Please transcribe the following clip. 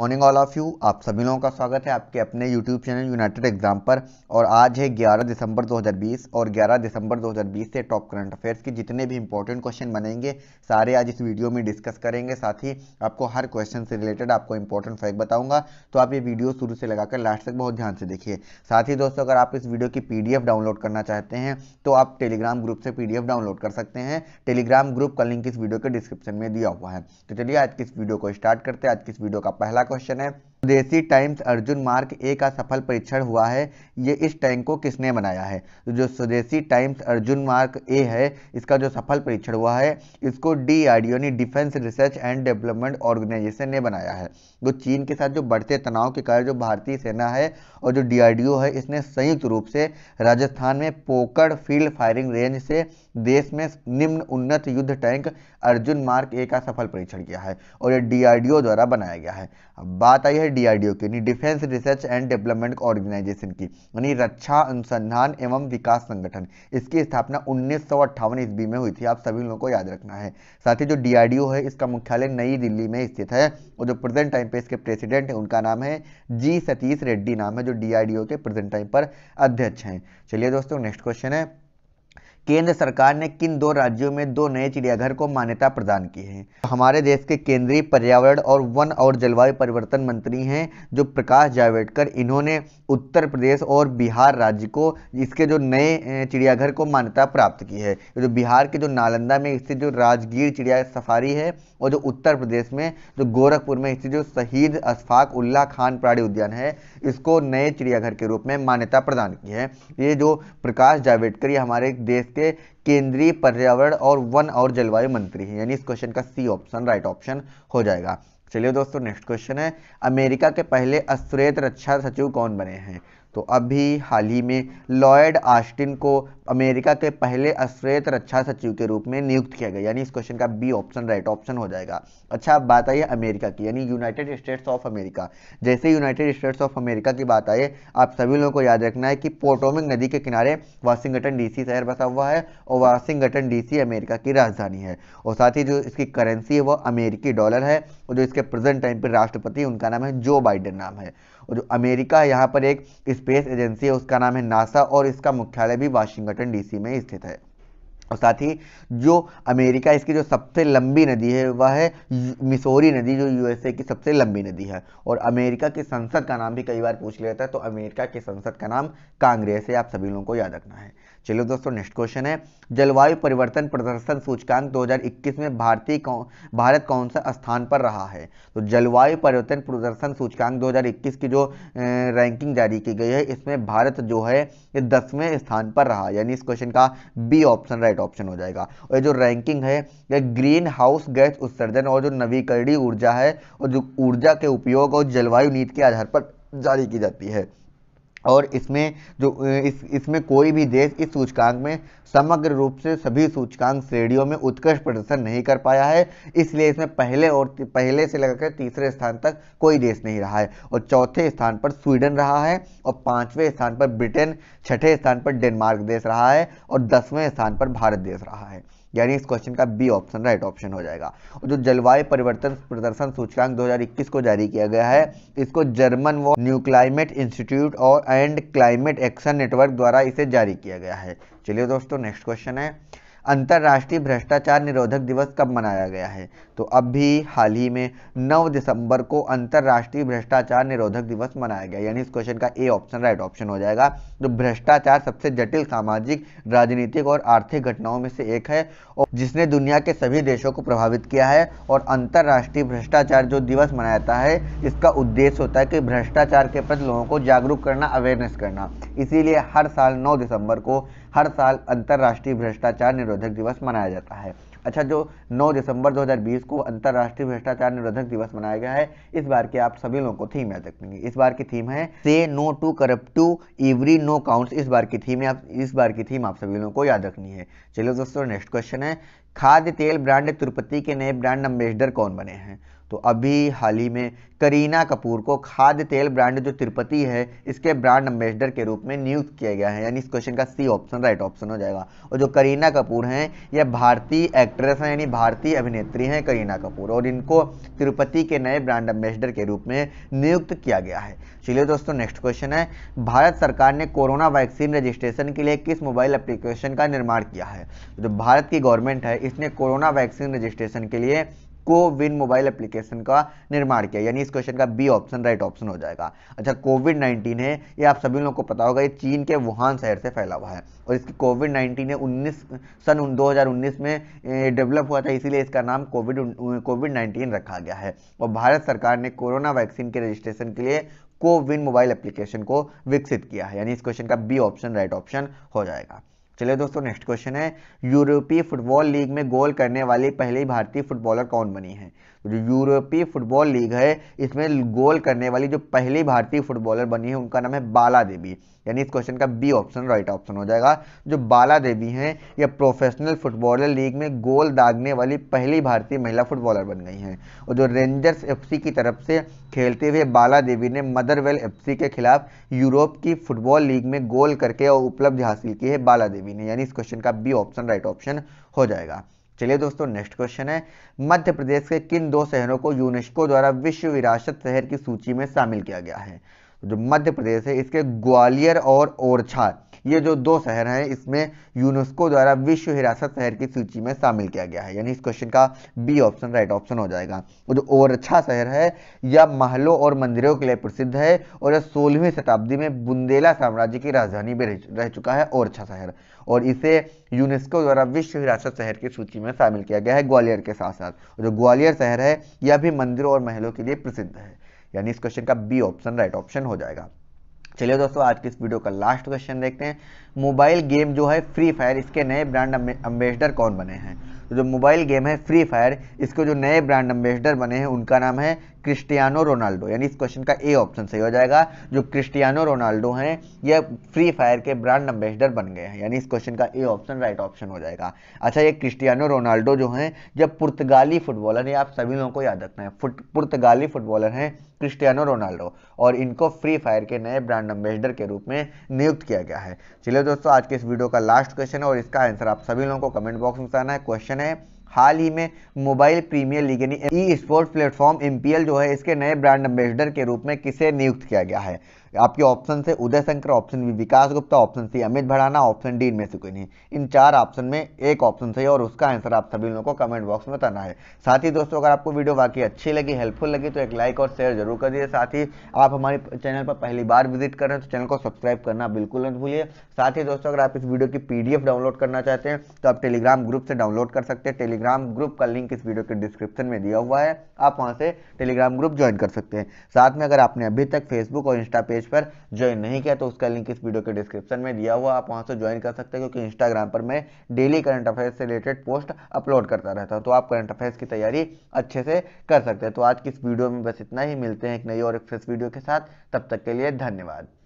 morning all of you आप सभी लोगों का स्वागत है आपके अपने यूट्यूब चैनल यूनाइटेड एग्जाम पर और आज है 11 दिसंबर 2020 और 11 दिसंबर 2020 से टॉप करंट अफेयर्स के जितने भी इंपॉर्टेंट क्वेश्चन बनेंगे सारे आज इस वीडियो में डिस्कस करेंगे साथ ही आपको हर क्वेश्चन से रिलेटेड आपको इंपॉर्टेंट फैक्ट बताऊंगा तो आप ये वीडियो शुरू से लगाकर लास्ट तक बहुत ध्यान से देखिए साथ ही दोस्तों अगर आप इस वीडियो की पी डाउनलोड करना चाहते हैं तो आप टेलीग्राम ग्रुप से पी डाउनलोड कर सकते हैं टेलीग्राम ग्रुप का लिंक इस वीडियो के डिस्क्रिप्शन में दिया हुआ है तो चलिए आज की इस वीडियो को स्टार्ट करते हैं आज की इस वीडियो का पहला क्वेश्चन है देसी टाइम्स अर्जुन मार्क ए का सफल परीक्षण हुआ है ये इस टैंक को किसने बनाया है तो जो स्वदेशी टाइम्स अर्जुन मार्क ए है इसका जो सफल परीक्षण हुआ है इसको डी आर डी यानी defence research and development organisation ने बनाया है जो तो चीन के साथ जो बढ़ते तनाव के कारण जो भारतीय सेना है और जो डी है इसने संयुक्त रूप से राजस्थान में पोकड़ फील्ड फायरिंग रेंज से देश में निम्न उन्नत युद्ध टैंक अर्जुन मार्क ए का सफल परीक्षण किया है और ये डीआरडीओ द्वारा बनाया गया है अब बात आई है डीआरडीओ की यानी defence research and development organisation की यानी रक्षा अनुसंधान एवं विकास संगठन इसकी स्थापना उन्नीस सौ ईस्वी में हुई थी आप सभी लोगों को याद रखना है साथ ही जो डीआरडीओ है इसका मुख्यालय नई दिल्ली में स्थित है और जो प्रेजेंट टाइम पे इसके प्रेसिडेंट है उनका नाम है जी सतीश रेड्डी नाम है जो डीआरडीओ के प्रेजेंट टाइम पर अध्यक्ष हैं चलिए दोस्तों नेक्स्ट क्वेश्चन है केंद्र सरकार ने किन दो राज्यों में दो नए चिड़ियाघर को मान्यता प्रदान की है हमारे देश के केंद्रीय पर्यावरण और वन और जलवायु परिवर्तन मंत्री हैं जो प्रकाश जावड़ेकर इन्होंने उत्तर प्रदेश और बिहार राज्य को इसके जो नए चिड़ियाघर को मान्यता प्राप्त की है जो बिहार के जो नालंदा में स्थित जो राजगीर चिड़िया सफारी है और जो उत्तर प्रदेश में जो गोरखपुर में स्थित जो शहीद अशफाक उल्ला खान प्राणी उद्यान है इसको नए चिड़ियाघर के रूप में मान्यता प्रदान की है ये जो प्रकाश जावड़ेकर ये हमारे देश के के केंद्रीय पर्यावरण और वन और जलवायु मंत्री हैं यानी इस क्वेश्चन का सी ऑप्शन राइट ऑप्शन हो जाएगा चलिए दोस्तों नेक्स्ट क्वेश्चन है अमेरिका के पहले अश्वेत रक्षा सचिव कौन बने हैं तो अभी हाल ही में लॉयड आस्टिन को अमेरिका के पहले अश्वेत रक्षा सचिव के रूप में नियुक्त किया गया यानी इस क्वेश्चन का बी ऑप्शन राइट ऑप्शन हो जाएगा अच्छा अब बात आई अमेरिका की यानी यूनाइटेड स्टेट्स ऑफ अमेरिका जैसे यूनाइटेड स्टेट्स ऑफ अमेरिका की बात आई आप सभी लोगों को याद रखना है कि पोटोमिक नदी के किनारे वाशिंगटन डीसी शहर बसा हुआ है और वाशिंगटन डीसी अमेरिका की राजधानी है और साथ ही जो इसकी करेंसी है वह अमेरिकी डॉलर है और जो इसके प्रेजेंट टाइम पर राष्ट्रपति उनका नाम है जो बाइडन नाम है जो अमेरिका यहाँ पर एक स्पेस एजेंसी है उसका नाम है नासा और इसका मुख्यालय भी वाशिंगटन डीसी में स्थित है और साथ ही जो अमेरिका इसकी जो सबसे लंबी नदी है वह है मिसोरी नदी जो यूएसए की सबसे लंबी नदी है और अमेरिका की संसद का नाम भी कई बार पूछ लिया जाता है तो अमेरिका की संसद का नाम कांग्रेस है आप सभी लोगों को याद रखना है चलो दोस्तों नेक्स्ट क्वेश्चन है जलवायु परिवर्तन प्रदर्शन सूचकांक 2021 में भारतीय भारत कौन सा स्थान पर रहा है तो जलवायु परिवर्तन प्रदर्शन सूचकांक 2021 की जो रैंकिंग जारी की गई है इसमें भारत जो है ये दसवें स्थान पर रहा यानी इस क्वेश्चन का B option right right option हो जाएगा और ये जो रैंकिंग है ये ग्रीन हाउस गैस उत्सर्जन और जो नवीकरणीय ऊर्जा है और जो ऊर्जा के उपयोग और जलवायु नीति के आधार पर जारी की जाती है और इसमें जो इस इसमें कोई भी देश इस सूचकांक में समग्र रूप से सभी सूचकांक श्रेणियों में उत्कृष्ट प्रदर्शन नहीं कर पाया है इसलिए इसमें पहले और पहले से लगाकर तीसरे स्थान तक कोई देश नहीं रहा है और चौथे स्थान पर स्वीडन रहा है और पाँचवें स्थान पर ब्रिटेन छठे स्थान पर डेनमार्क देश रहा है और दसवें स्थान पर भारत देश रहा है यानी इस क्वेश्चन का बी ऑप्शन राइट ऑप्शन हो जाएगा और जो जलवायु परिवर्तन प्रदर्शन सूचकांक 2021 को जारी किया गया है इसको जर्मन वो न्यू क्लाइमेट इंस्टीट्यूट और एंड क्लाइमेट एक्शन नेटवर्क द्वारा इसे जारी किया गया है चलिए दोस्तों नेक्स्ट क्वेश्चन है अंतर्राष्ट्रीय भ्रष्टाचार निरोधक दिवस कब मनाया गया है तो अब भी हाल ही में 9 दिसंबर को अंतर्राष्ट्रीय भ्रष्टाचार निरोधक दिवस मनाया गया यानी इस क्वेश्चन का ए ऑप्शन राइट ऑप्शन हो जाएगा तो भ्रष्टाचार सबसे जटिल सामाजिक राजनीतिक और आर्थिक घटनाओं में से एक है और जिसने दुनिया के सभी देशों को प्रभावित किया है और अंतर्राष्ट्रीय भ्रष्टाचार जो दिवस मनाया जाता है इसका उद्देश्य होता है कि भ्रष्टाचार के प्रति लोगों को जागरूक करना अवेयरनेस करना इसीलिए हर साल नौ दिसंबर को हर साल अंतर्राष्ट्रीय भ्रष्टाचार निरोधक दिवस मनाया जाता है अच्छा जो 9 दिसंबर 2020 को अंतर्राष्ट्रीय भ्रष्टाचार निरोधक दिवस मनाया गया है इस बार के आप सभी लोगों को थीम याद रखेंगे इस बार की थीम है say no to to every no counts इस बार की थीम आप इस बार की थीम आप सभी लोगों को याद रखनी है चलिए दोस्तों नेक्स्ट क्वेश्चन है खाद्य तेल ब्रांड तिरुपति के नए ब्रांड अम्बेसडर कौन बने हैं तो अभी हाल ही में करीना कपूर को खाद्य तेल ब्रांड जो तिरुपति है इसके ब्रांड अम्बेसडर के रूप में नियुक्त किया गया है यानी इस क्वेश्चन का सी ऑप्शन राइट ऑप्शन हो जाएगा और जो करीना कपूर हैं यह भारतीय एक्ट्रेस हैं यानी भारतीय अभिनेत्री हैं करीना कपूर और इनको तिरुपति के नए ब्रांड अम्बेसडर के रूप में नियुक्त किया गया है चलिए दोस्तों नेक्स्ट क्वेश्चन है भारत सरकार ने कोरोना वैक्सीन रजिस्ट्रेशन के लिए किस मोबाइल एप्लीकेशन का निर्माण किया है तो जो भारत की गवर्नमेंट है इसने कोरोना वैक्सीन रजिस्ट्रेशन के लिए कोविन मोबाइल एप्लीकेशन का निर्माण किया यानी इस क्वेश्चन का बी ऑप्शन राइट ऑप्शन हो जाएगा अच्छा कोविड नाइन्टीन है ये आप सभी लोगों को पता होगा ये चीन के वुहान शहर से फैला हुआ है और इसकी कोविड नाइन्टीन है उन्नीस सन 2019 में डेवलप हुआ था इसीलिए इसका नाम कोविड कोविड नाइन्टीन रखा गया है और भारत सरकार ने कोरोना वैक्सीन के रजिस्ट्रेशन के लिए कोविन मोबाइल एप्लीकेशन को विकसित किया है यानी इस क्वेश्चन का बी ऑप्शन राइट ऑप्शन हो जाएगा चलिए दोस्तों नेक्स्ट क्वेश्चन है यूरोपीय फुटबॉल लीग में गोल करने वाली पहली भारतीय फुटबॉलर कौन बनी है जो यूरोपीय फुटबॉल लीग है इसमें गोल करने वाली जो पहली भारतीय फुटबॉलर बनी है उनका नाम है बाला देवी यानी इस क्वेश्चन का बी ऑप्शन राइट ऑप्शन हो जाएगा जो बाला देवी हैं यह प्रोफेशनल फुटबॉलर लीग में गोल दागने वाली पहली भारतीय महिला फुटबॉलर बन गई हैं और जो रेंजर्स एफसी की तरफ से खेलते हुए बाला देवी ने मदरवेल एफसी के खिलाफ यूरोप की फुटबॉल लीग में गोल करके और उपलब्धि हासिल की है बाला देवी ने यानी इस क्वेश्चन का बी ऑप्शन राइट ऑप्शन हो जाएगा चलिए दोस्तों नेक्स्ट क्वेश्चन है मध्य प्रदेश के किन दो शहरों को यूनेस्को द्वारा विश्व विरासत शहर की सूची में शामिल किया गया है तो जो मध्य प्रदेश है इसके ग्वालियर और ओरछा ये जो दो शहर हैं इसमें यूनेस्को द्वारा विश्व हिरासत शहर की सूची में शामिल किया गया है यानी इस क्वेश्चन का बी ऑप्शन राइट ऑप्शन हो जाएगा और जो ओरछा अच्छा शहर है यह महलों और मंदिरों के लिए प्रसिद्ध है और यह सोलहवीं शताब्दी में बुंदेला साम्राज्य की राजधानी भी रह चुका है ओरछा अच्छा शहर और इसे यूनेस्को द्वारा विश्व हिरासत शहर की सूची में शामिल किया गया है ग्वालियर के साथ साथ जो ग्वालियर शहर है यह भी मंदिरों और महलों के लिए प्रसिद्ध है यानी इस क्वेश्चन का बी ऑप्शन राइट ऑप्शन हो जाएगा चलिए दोस्तों आज की इस वीडियो का लास्ट क्वेश्चन देखते हैं मोबाइल गेम जो है फ्री फायर इसके नए ब्रांड अम्बेसडर कौन बने हैं तो जो मोबाइल गेम है फ्री फायर इसको जो नए ब्रांड एम्बेसडर बने हैं उनका नाम है क्रिस्टियानो रोनाल्डो यानी इस क्वेश्चन का ए ऑप्शन सही हो जाएगा जो क्रिस्टियानो रोनाल्डो हैं ये फ्री फायर के ब्रांड एम्बेसडर बन गए हैं यानी इस क्वेश्चन का ए ऑप्शन राइट ऑप्शन हो जाएगा अच्छा ये क्रिस्टियानो रोनाल्डो जो हैं जब पुर्तगाली फुटबॉलर ये आप सभी लोगों को याद रखना है पुर्तगाली फुटबॉलर हैं क्रिस्टियानो रोनाल्डो और इनको फ्री फायर के नए ब्रांड एम्बेसडर के रूप में नियुक्त किया गया है चलिए दोस्तों आज के इस वीडियो का लास्ट क्वेश्चन है और इसका आंसर आप सभी लोगों को कमेंट बॉक्स में बताना है क्वेश्चन है हाल ही में मोबाइल प्रीमियर लीग यानी ई स्पोर्ट्स प्लेटफॉर्म एम जो है इसके नए ब्रांड एम्बेसडर के रूप में किसे नियुक्त किया गया है आपके ऑप्शन से Uday Shankar option B Vikas Gupta option C Amit Bhadana option D इनमें से कोई नहीं इन चार ऑप्शन में एक ऑप्शन सही और उसका आंसर आप सभी लोगों को कमेंट बॉक्स में बताना है साथ ही दोस्तों अगर आपको वीडियो बाकी अच्छी लगी हेल्पफुल लगी तो एक लाइक और शेयर जरूर कर दिए साथ ही आप हमारे चैनल पर पहली बार विजिट कर रहे हैं तो चैनल को सब्सक्राइब करना बिल्कुल मत भूलिए साथ ही दोस्तों अगर आप इस वीडियो की पीडीएफ डाउनलोड करना चाहते हैं तो आप टेलीग्राम ग्रुप से डाउनलोड कर सकते हैं टेलीग्राम ग्रुप का लिंक इस वीडियो के डिस्क्रिप्शन में दिया हुआ है आप वहाँ से टेलीग्राम ग्रुप ज्वाइन कर सकते हैं साथ में अगर आपने अभी तक फेसबुक और इंस्टा पेज पेज पर ज्वाइन नहीं किया तो उसका लिंक इस वीडियो के डिस्क्रिप्शन में दिया हुआ आप वहाँ से ज्वाइन कर सकते हैं क्योंकि इंस्टाग्राम पर मैं डेली करंट अफेयर्स से रिलेटेड पोस्ट अपलोड करता रहता हूँ तो आप करंट अफेयर्स की तैयारी अच्छे से कर सकते हैं तो आज की इस वीडियो में बस इतना ही मिलते हैं एक नई और एक फ्रेस वीडियो के साथ तब तक के लिए धन्यवाद